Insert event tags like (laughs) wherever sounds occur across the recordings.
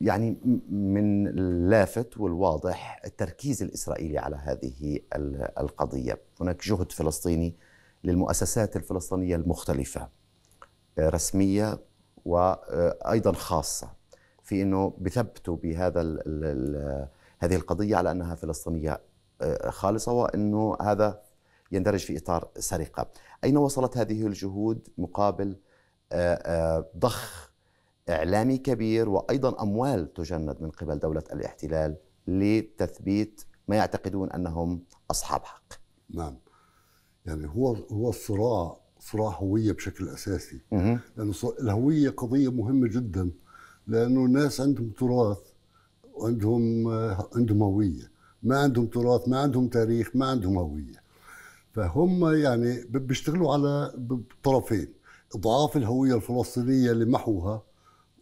يعني من اللافت والواضح التركيز الاسرائيلي على هذه القضيه، هناك جهد فلسطيني للمؤسسات الفلسطينيه المختلفه آه، رسميه وايضا آه، خاصه في انه بثبتوا بهذا هذه القضيه على انها فلسطينيه آه، خالصه وانه هذا يندرج في اطار سرقه. اين وصلت هذه الجهود مقابل ضخ إعلامي كبير وأيضا أموال تجند من قبل دولة الاحتلال لتثبيت ما يعتقدون أنهم أصحاب حق نعم يعني هو هو الصراع صراع هوية بشكل أساسي لأن الهوية قضية مهمة جدا لأنه الناس عندهم تراث وعندهم عندهم هوية ما عندهم تراث ما عندهم تاريخ ما عندهم هوية فهم يعني بيشتغلوا على طرفين اضعاف الهويه الفلسطينيه لمحوها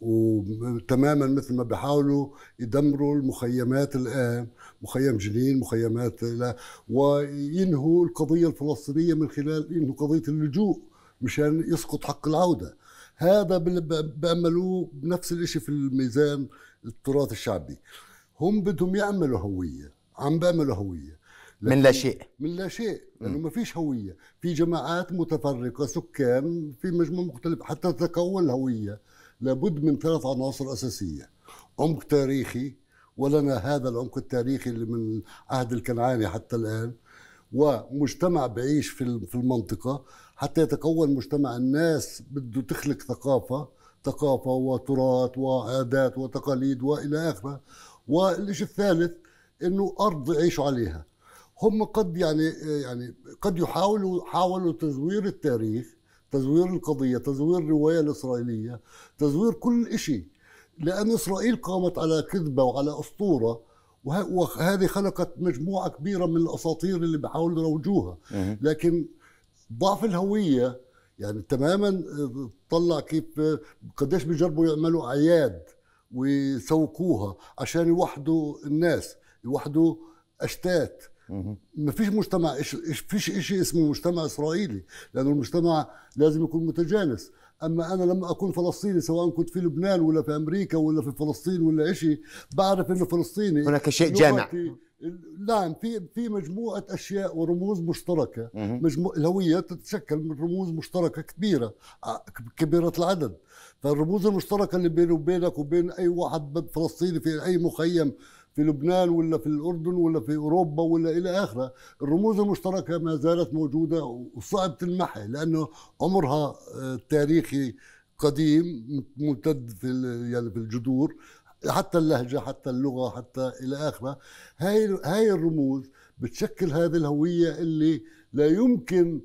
وتماما مثل ما بيحاولوا يدمروا المخيمات الان مخيم جنين مخيمات لا وينهوا القضيه الفلسطينيه من خلال انه قضيه اللجوء مشان يسقط حق العوده هذا بيعملوه بنفس الشيء في الميزان التراث الشعبي هم بدهم يعملوا هويه عم بيعملوا هويه من لا شيء من لا شيء لانه ما فيش هويه في جماعات متفرقه سكان في مجموعه مختلفه حتى تتكون الهويه لابد من ثلاث عناصر أساسية عمق تاريخي ولنا هذا العمق التاريخي اللي من عهد الكنعاني حتى الآن ومجتمع بعيش في في المنطقة حتى يتكون مجتمع الناس بده تخلق ثقافة ثقافة وتراث وعادات وتقاليد وإلى آخره والشيء الثالث انه ارض يعيشوا عليها هم قد يعني يعني قد يحاولوا حاولوا تزوير التاريخ تزوير القضية تزوير الرواية الإسرائيلية تزوير كل شيء لأن إسرائيل قامت على كذبة وعلى أسطورة وهذه خلقت مجموعة كبيرة من الأساطير اللي بحاولوا يروجوها لكن ضعف الهوية يعني تماما آه، طلع كيف آه، قديش بيجربوا يعملوا أعياد ويسوقوها عشان يوحدوا الناس يوحدوا أشتات ما فيش مجتمع فيش شيء اسمه مجتمع اسرائيلي لانه المجتمع لازم يكون متجانس اما انا لما اكون فلسطيني سواء كنت في لبنان ولا في امريكا ولا في فلسطين ولا شيء بعرف انه فلسطيني هناك شيء جامع نعم في في مجموعه اشياء ورموز مشتركه مجموعة الهويه تتشكل من رموز مشتركه كبيره آه، كبيره العدد فالرموز المشتركه اللي بيني وبينك وبين اي واحد فلسطيني في اي مخيم في لبنان ولا في الأردن ولا في أوروبا ولا إلى آخره الرموز المشتركة ما زالت موجودة وصعب تلمحها لأنه عمرها التاريخي آه، قديم ممتد في يعني في الجذور حتى اللهجة حتى اللغة حتى إلى آخره هاي هاي الرموز بتشكل هذه الهوية اللي لا يمكن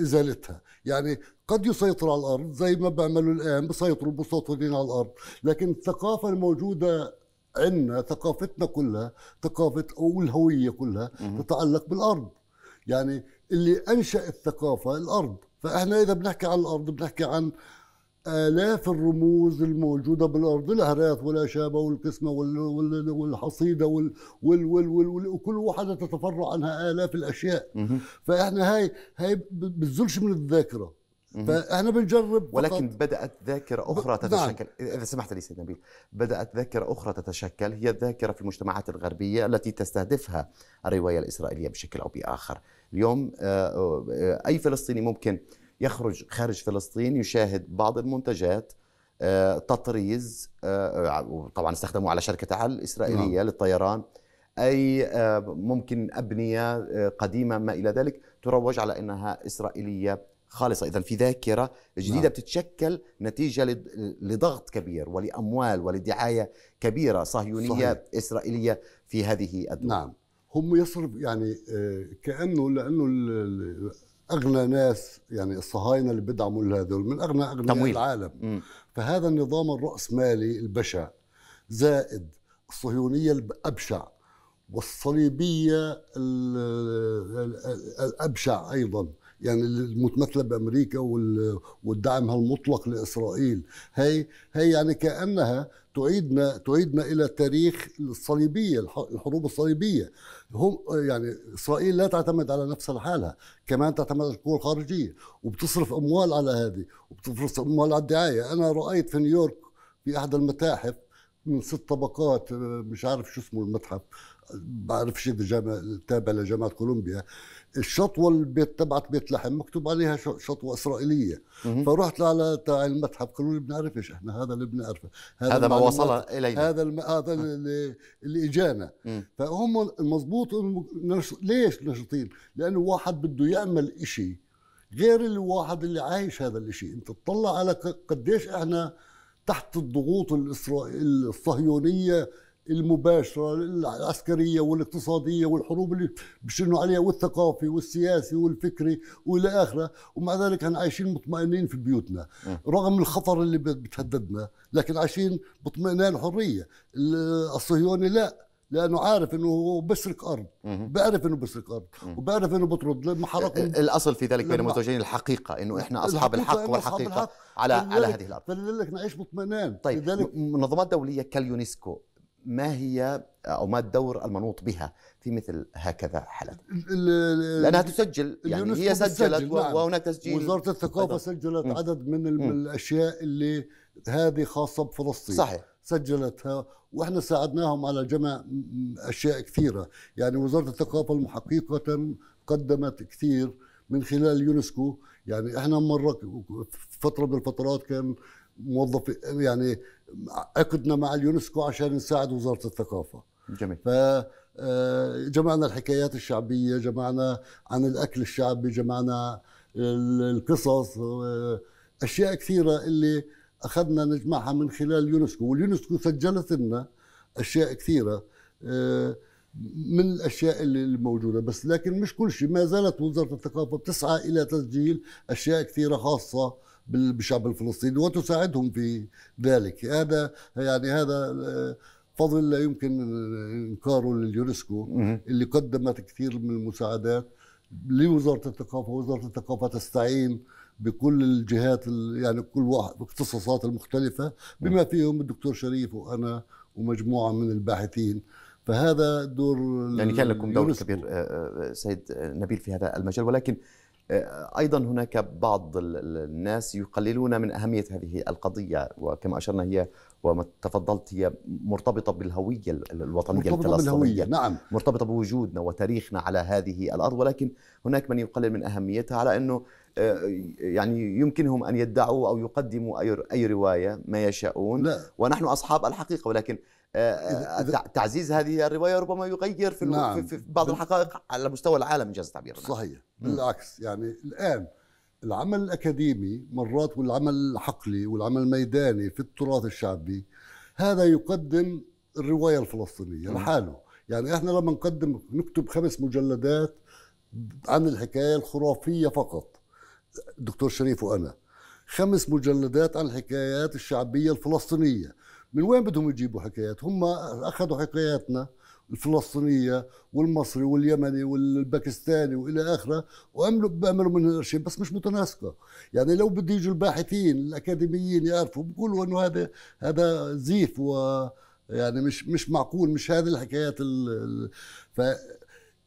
ازالتها يعني قد يسيطر على الارض زي ما بيعملوا الان بيسيطروا المستوطنين على الارض لكن الثقافه الموجوده عندنا ثقافتنا كلها ثقافة أو الهوية كلها تتعلق بالأرض يعني اللي أنشأ الثقافة الأرض فإحنا إذا بنحكي عن الأرض بنحكي عن آلاف آه، الرموز الموجودة بالأرض الأهراث والأشابة والقسمة والحصيدة وال وال وال وال وكل واحدة تتفرع عنها آلاف الأشياء فإحنا هاي هاي بتزلش من الذاكرة فاحنا بنجرب ولكن فقط. بدات ذاكره اخرى ب... نعم. تتشكل نعم. اذا سمحت لي سيد نبيل بدات ذاكره اخرى تتشكل هي الذاكره في المجتمعات الغربيه التي تستهدفها الروايه الاسرائيليه بشكل او باخر اليوم آه، آه، اي فلسطيني ممكن يخرج خارج فلسطين يشاهد بعض المنتجات آه، تطريز وطبعا استخدموا على شركه عال الاسرائيليه نعم. للطيران اي ممكن ابنيه قديمه ما الى ذلك تروج على انها اسرائيليه خالصه اذا في ذاكره جديده نعم. بتتشكل نتيجه لضغط كبير ولاموال ولدعايه كبيره صهيونيه صحيح. اسرائيليه في هذه الدول نعم هم يصرف يعني آه، كانه لانه اغنى ناس يعني الصهاينه اللي بيدعموا هذول من اغنى اغنى تمويل. العالم م. فهذا النظام الراسمالي البشع زائد الصهيونيه الابشع والصليبيه الابشع ايضا يعني المتمثله بامريكا والدعم المطلق لاسرائيل هي هي يعني كانها تعيدنا تعيدنا الى تاريخ الصليبيه الحروب الصليبيه هم يعني اسرائيل لا تعتمد على نفسها لحالها كمان تعتمد على القوى الخارجيه وبتصرف اموال على هذه وبتصرف اموال على الدعايه انا رايت في نيويورك في احد المتاحف من ست طبقات آه، مش عارف شو اسمه المتحف بعرفش شيء جامع تابع لجامعه كولومبيا الشطوه اللي تبعت بيت لحم مكتوب عليها شطوه اسرائيليه مم. فرحت على تاع المتحف قالوا لي بنعرفش احنا هذا اللي بنعرفه هذا, هذا ما وصل الينا هذا الم... هذا اللي, اللي اجانا فهم المضبوط نش... ليش نشطين؟ لانه واحد بده يعمل إشي غير الواحد اللي عايش هذا الإشي انت تطلع على قديش احنا تحت الضغوط الإسرائيل الصهيونية المباشرة العسكرية والاقتصادية والحروب اللي بيشنوا عليها والثقافي والسياسي والفكري وإلى آخره ومع ذلك احنا عايشين مطمئنين في بيوتنا رغم الخطر اللي بتهددنا لكن عايشين باطمئنان حرية الصهيوني لا لانه عارف انه هو بسرق ارض بعرف انه بسرق ارض وبعرف انه بطرد لما حرق الاصل في ذلك بين المتزوجين الحقيقه انه احنا اصحاب الحق والحقيقه الحق. على على هذه الارض فلذلك نعيش باطمئنان طيب لذلك منظمات دوليه كاليونسكو ما هي او ما الدور المنوط بها في مثل هكذا حالات لانها تسجل يعني هي سجلت نعم. وهناك تسجيل وزاره الثقافه سجلت عدد من الاشياء اللي هذه خاصه بفلسطين صحيح سجلتها واحنا ساعدناهم على جمع اشياء كثيره يعني وزاره الثقافه حقيقه قدمت كثير من خلال اليونسكو يعني احنا مره فتره من الفترات كان موظف يعني عقدنا مع اليونسكو عشان نساعد وزاره الثقافه جميل ف آه، جمعنا الحكايات الشعبيه جمعنا عن الاكل الشعبي جمعنا القصص آه، اشياء كثيره اللي اخذنا نجمعها من خلال اليونسكو واليونسكو سجلت لنا اشياء كثيره آه، من الاشياء اللي موجوده بس لكن مش كل شيء ما زالت وزاره الثقافه بتسعى الى تسجيل اشياء كثيره خاصه بالشعب الفلسطيني وتساعدهم في ذلك هذا يعني هذا آه، فضل لا يمكن انكاره لليونسكو اللي قدمت كثير من المساعدات لوزاره الثقافه وزاره الثقافه تستعين بكل الجهات يعني كل واحد باختصاصات المختلفة بما فيهم الدكتور شريف وأنا ومجموعة من الباحثين فهذا دور يعني كان لكم دور كبير آه، آه، سيد نبيل في هذا المجال ولكن ايضا هناك بعض الناس يقللون من اهميه هذه القضيه وكما اشرنا هي وما تفضلت هي مرتبطه بالهويه الوطنيه مرتبطة الفلسطينيه بالهوية. نعم مرتبطه بوجودنا وتاريخنا على هذه الارض ولكن هناك من يقلل من اهميتها على انه آه، يعني يمكنهم ان يدعوا او يقدموا اي روايه ما يشاءون لا. ونحن اصحاب الحقيقه ولكن آه، آه، تعزيز هذه الروايه ربما يغير في, نعم. في بعض الحقائق على مستوى العالم انجاز التعبير نعم. صحيح بالعكس يعني الان العمل الاكاديمي مرات والعمل الحقلي والعمل الميداني في التراث الشعبي هذا يقدم الروايه الفلسطينيه لحاله يعني احنا لما نقدم نكتب خمس مجلدات عن الحكايه الخرافيه فقط الدكتور شريف وانا خمس مجلدات عن الحكايات الشعبيه الفلسطينيه من وين بدهم يجيبوا حكايات هم اخذوا حكاياتنا الفلسطينيه والمصري واليمني والباكستاني والى اخره وعملوا بيعملوا منها شيء بس مش متناسقه يعني لو بده يجوا الباحثين الاكاديميين يعرفوا بيقولوا انه هذا هذا زيف و يعني مش مش معقول مش هذه الحكايات ال ف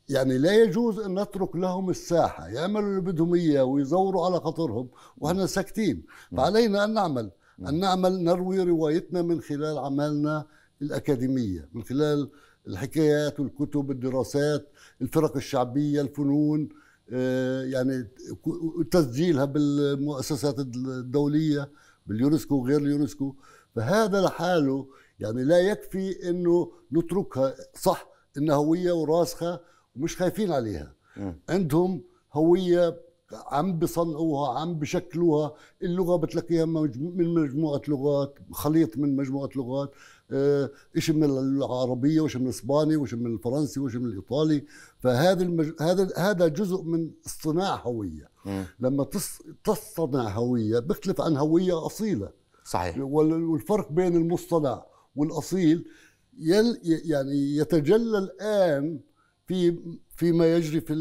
يعني لا يجوز ان نترك لهم الساحه يعملوا اللي بدهم اياه ويزوروا على خاطرهم واحنا ساكتين فعلينا ان نعمل نعم. أن نعمل نروي روايتنا من خلال أعمالنا الأكاديمية من خلال الحكايات والكتب الدراسات الفرق الشعبية الفنون آه، يعني تسجيلها بالمؤسسات الدولية باليونسكو وغير اليونسكو فهذا لحاله يعني لا يكفي انه نتركها صح انها هويه وراسخه ومش خايفين عليها عندهم هويه عم بصنعوها عم بشكلوها اللغة بتلاقيها من مجموعة لغات خليط من مجموعة لغات ايش آه، من العربية وايش من الإسباني وايش من الفرنسي وايش من الإيطالي فهذا المج... هذا هذا جزء من اصطناع هوية م. لما تص... تصطنع هوية بيختلف عن هوية أصيلة صحيح والفرق بين المصطنع والأصيل يل... يعني يتجلى الآن في فيما يجري في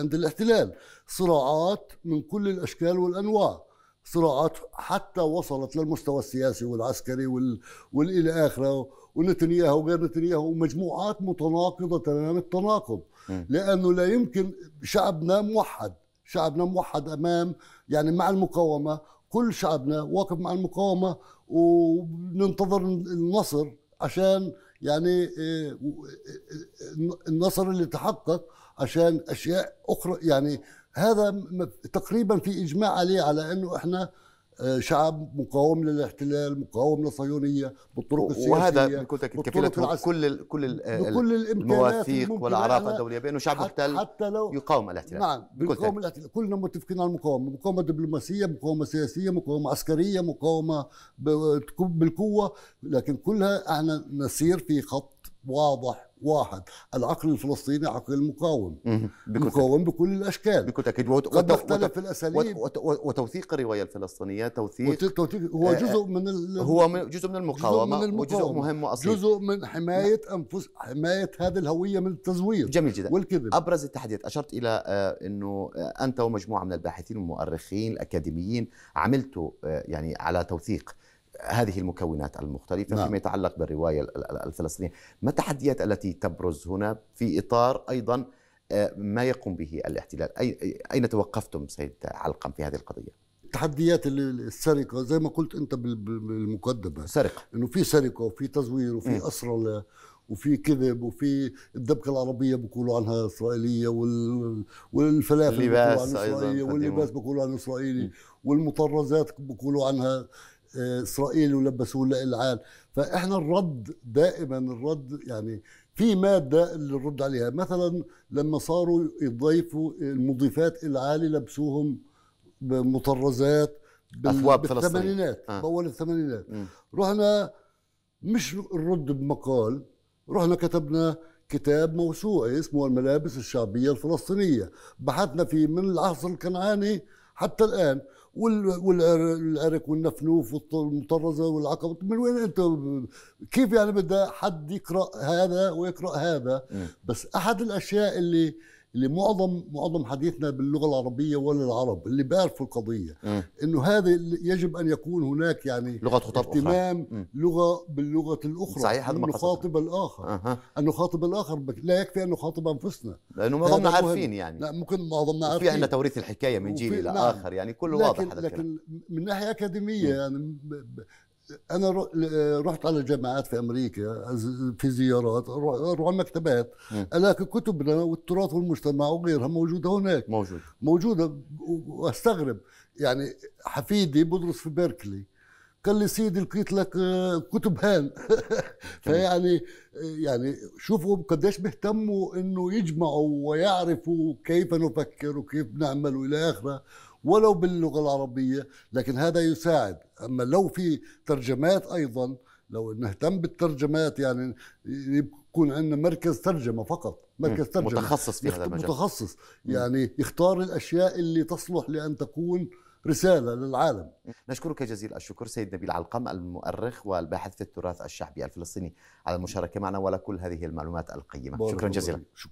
عند الاحتلال صراعات من كل الاشكال والانواع صراعات حتى وصلت للمستوى السياسي والعسكري وال... والى اخره ونتنياهو وغير نتنياهو ومجموعات متناقضه تمام التناقض لانه لا يمكن شعبنا موحد شعبنا موحد امام يعني مع المقاومه كل شعبنا واقف مع المقاومه وننتظر النصر عشان يعني آه، آه، آه، النصر اللي تحقق عشان اشياء اخرى يعني هذا تقريبا في اجماع عليه على انه احنا آه، شعب مقاوم للاحتلال مقاوم للصهيونيه بالطرق السياسيه وهذا آه، بكل كفيله كل الـ كل الـ بكل المواثيق والاعراف الدوليه بانه شعب محتل حتى لو يقاوم الاحتلال نعم بيقاوم الاحتلال كلنا متفقين على المقاومه مقاومه دبلوماسيه مقاومه سياسيه مقاومه عسكريه مقاومه بالقوه لكن كلها احنا نسير في خط واضح واحد العقل الفلسطيني عقل مقاوم مقاوم بكل الاشكال بكل تاكيد وت... الاساليب وت... وت... وتوثيق الروايه الفلسطينيه توثيق توثيق هو آه، جزء آه، من ال... هو جزء من المقاومه جزء من المقاومة وجزء مهم واصيل جزء من حمايه انفس حمايه هذه الهويه من التزوير جميل جدا والكذب ابرز التحديات اشرت الى آه، انه انت ومجموعه من الباحثين والمؤرخين الاكاديميين عملتوا يعني على توثيق هذه المكونات المختلفة نعم. فيما يتعلق بالرواية الفلسطينية ما التحديات التي تبرز هنا في إطار أيضا آه، ما يقوم به الاحتلال أين توقفتم سيد علقم في هذه القضية؟ تحديات السرقه زي ما قلت انت بالمقدمه سرقه انه في سرقه وفي تزوير وفي اسرى وفي كذب وفي الدبكه العربيه بيقولوا عنها اسرائيليه وال... والفلافل بيقولوا عنها اسرائيليه واللباس بيقولوا عنها اسرائيلي والمطرزات بيقولوا عنها اسرائيل ولبسوه للعال فاحنا الرد دائما الرد يعني في ماده اللي نرد عليها مثلا لما صاروا يضيفوا المضيفات العالي لبسوهم بمطرزات اثواب بالثمانينات آه. باول الثمانينات رحنا مش نرد بمقال رحنا كتبنا كتاب موسوعي اسمه الملابس الشعبيه الفلسطينيه بحثنا فيه من العصر الكنعاني حتى الان والعرق والنفنوف والمطرزه والعقبه من وين انت كيف يعني بدأ حد يقرا هذا ويقرا هذا إيه. بس احد الاشياء اللي اللي معظم معظم حديثنا باللغه العربيه وللعرب اللي بيعرفوا القضيه انه هذا يجب ان يكون هناك يعني لغه خطاب اهتمام لغه باللغه الاخرى صحيح هذا ما نخاطب الاخر أه. ان نخاطب الاخر لا يكفي ان نخاطب انفسنا لانه معظمنا عارفين يعني لا ممكن معظمنا عارفين في عندنا توريث الحكايه من جيل الى نعم. اخر يعني كله واضح هذا لكن من ناحيه اكاديميه م. يعني انا رحت على جامعات في امريكا في زيارات اروح على المكتبات الاقي كتبنا والتراث والمجتمع وغيرها موجوده هناك موجود موجوده واستغرب يعني حفيدي بدرس في بيركلي قال لي سيدي لقيت لك آه، كتب هان (laughs) فيعني يعني شوفوا قديش بيهتموا انه يجمعوا ويعرفوا كيف نفكر وكيف نعمل والى اخره ولو باللغه العربيه لكن هذا يساعد اما لو في ترجمات ايضا لو نهتم بالترجمات يعني يكون عندنا مركز ترجمه فقط مركز ترجمه متخصص في هذا المجال متخصص يعني يختار الاشياء اللي تصلح لان تكون رسالة للعالم نشكرك جزيل الشكر سيد نبيل علقم المؤرخ والباحث في التراث الشعبي الفلسطيني على المشاركة معنا ولكل هذه المعلومات القيمة شكرا جزيلا شكرا.